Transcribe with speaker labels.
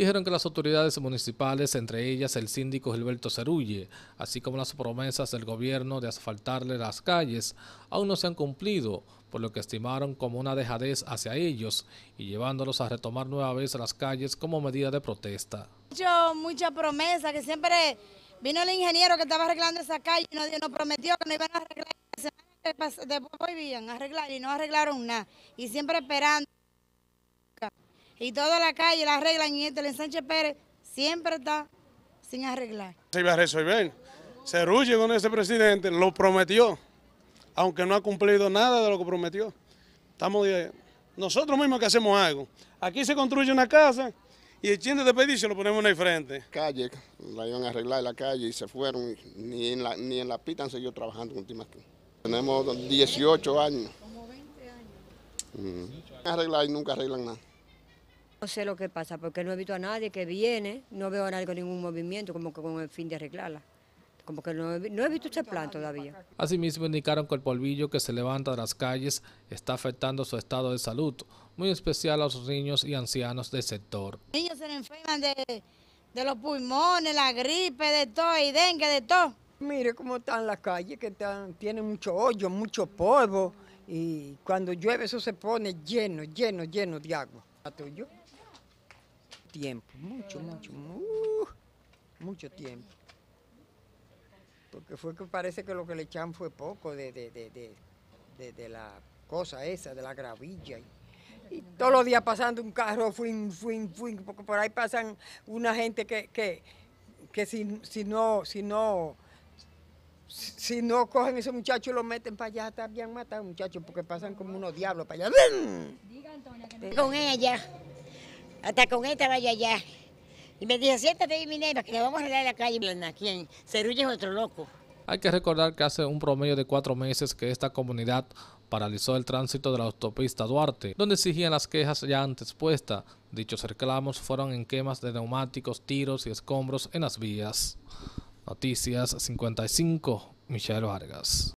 Speaker 1: dijeron que las autoridades municipales, entre ellas el síndico Gilberto Cerulle, así como las promesas del gobierno de asfaltarle las calles, aún no se han cumplido, por lo que estimaron como una dejadez hacia ellos y llevándolos a retomar nueva vez las calles como medida de protesta.
Speaker 2: Yo, mucha promesa, que siempre vino el ingeniero que estaba arreglando esa calle y nos, nos prometió que no iban a arreglar, después volvían a arreglar y no arreglaron nada. Y siempre esperando y toda la calle la arreglan y este, el Sánchez Pérez siempre está sin arreglar.
Speaker 1: Se iba a resolver. se ruye con ese presidente lo prometió, aunque no ha cumplido nada de lo que prometió. Estamos nosotros mismos que hacemos algo. Aquí se construye una casa y el chiste de pedir lo ponemos en el frente. Calle, la iban a arreglar la calle y se fueron, ni en la, ni en la pita han seguido trabajando con Timas. Tenemos 18 años. Como 20 años. Mm. Arreglar y nunca arreglan nada.
Speaker 3: No sé lo que pasa, porque no he visto a nadie que viene, no veo a nadie con ningún movimiento, como que con el fin de arreglarla. Como que no he, visto este plan todavía.
Speaker 1: Asimismo, indicaron que el polvillo que se levanta de las calles está afectando su estado de salud, muy especial a los niños y ancianos del sector.
Speaker 2: Los niños se enferman de, los pulmones, la
Speaker 3: gripe, de todo, y dengue, de todo. Mire cómo están las calles, que tienen mucho hoyo, mucho polvo, y cuando llueve eso se pone lleno, lleno, lleno de agua. ¿A tiempo, mucho, mucho, uh, mucho tiempo. Porque fue que parece que lo que le echan fue poco de, la cosa esa, de la gravilla. Y, todos los días pasando un carro, fuin, fuin, fuin, porque por ahí pasan una gente que, que, si, no, si no, si no cogen ese muchacho y lo meten para allá, está bien matado muchachos, porque pasan como unos diablos para allá. Diga, Con ella hasta con esta vaya allá. Y me dijo, siéntate ahí, que le vamos a la
Speaker 2: calle. Aquí otro loco.
Speaker 1: Hay que recordar que hace un promedio de cuatro meses que esta comunidad paralizó el tránsito de la autopista Duarte, donde exigían las quejas ya antes puestas. Dichos reclamos fueron en quemas de neumáticos, tiros y escombros en las vías. Noticias 55, Michelle Vargas.